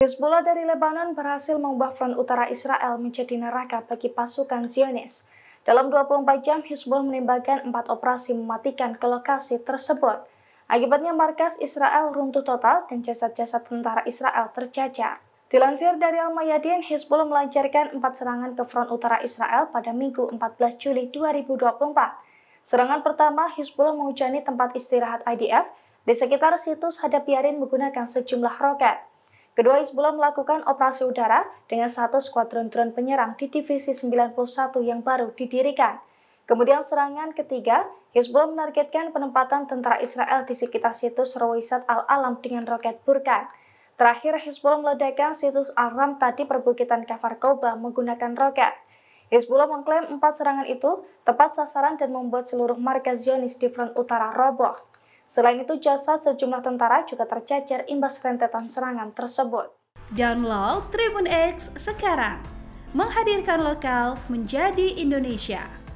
Hezbollah dari Lebanon berhasil mengubah front utara Israel menjadi neraka bagi pasukan Zionis. Dalam 24 jam, Hezbollah menembakkan empat operasi mematikan ke lokasi tersebut. Akibatnya markas Israel runtuh total dan jasad-jasad tentara Israel terjajar. Dilansir dari Al-Mayadin, Hezbollah melancarkan empat serangan ke front utara Israel pada Minggu 14 Juli 2024. Serangan pertama, Hezbollah menghujani tempat istirahat IDF di sekitar situs Hadapiarin menggunakan sejumlah roket. Kedua Hizbullah melakukan operasi udara dengan satu skuadron drone penyerang di Divisi 91 yang baru didirikan. Kemudian serangan ketiga, Hizbullah menargetkan penempatan tentara Israel di sekitar situs Rawisat Al-Alam dengan roket Burkan. Terakhir, Hizbullah meledakkan situs Al-Ram tadi perbukitan Kafar Koba menggunakan roket. Hizbullah mengklaim empat serangan itu tepat sasaran dan membuat seluruh markas Zionis di front utara roboh. Selain itu, jasad sejumlah tentara juga tercecer imbas rentetan serangan tersebut. Download Tribun X sekarang, menghadirkan lokal menjadi Indonesia.